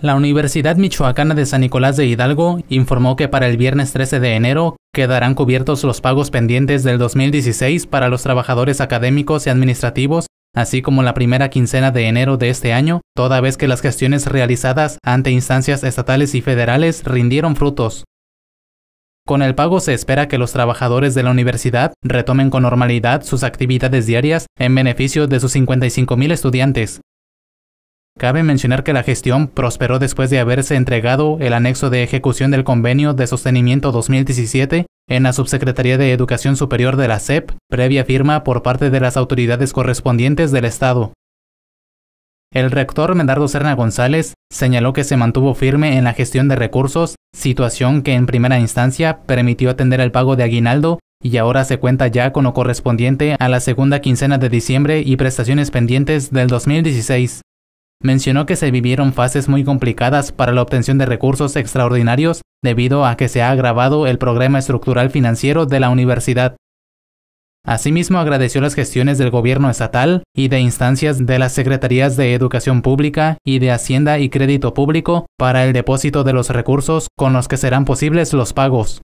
La Universidad Michoacana de San Nicolás de Hidalgo informó que para el viernes 13 de enero quedarán cubiertos los pagos pendientes del 2016 para los trabajadores académicos y administrativos, así como la primera quincena de enero de este año, toda vez que las gestiones realizadas ante instancias estatales y federales rindieron frutos. Con el pago se espera que los trabajadores de la universidad retomen con normalidad sus actividades diarias en beneficio de sus 55.000 estudiantes. Cabe mencionar que la gestión prosperó después de haberse entregado el anexo de ejecución del Convenio de Sostenimiento 2017 en la Subsecretaría de Educación Superior de la SEP, previa firma por parte de las autoridades correspondientes del Estado. El rector Medardo Serna González señaló que se mantuvo firme en la gestión de recursos, situación que en primera instancia permitió atender el pago de aguinaldo y ahora se cuenta ya con lo correspondiente a la segunda quincena de diciembre y prestaciones pendientes del 2016. Mencionó que se vivieron fases muy complicadas para la obtención de recursos extraordinarios debido a que se ha agravado el programa estructural financiero de la universidad. Asimismo, agradeció las gestiones del gobierno estatal y de instancias de las Secretarías de Educación Pública y de Hacienda y Crédito Público para el depósito de los recursos con los que serán posibles los pagos.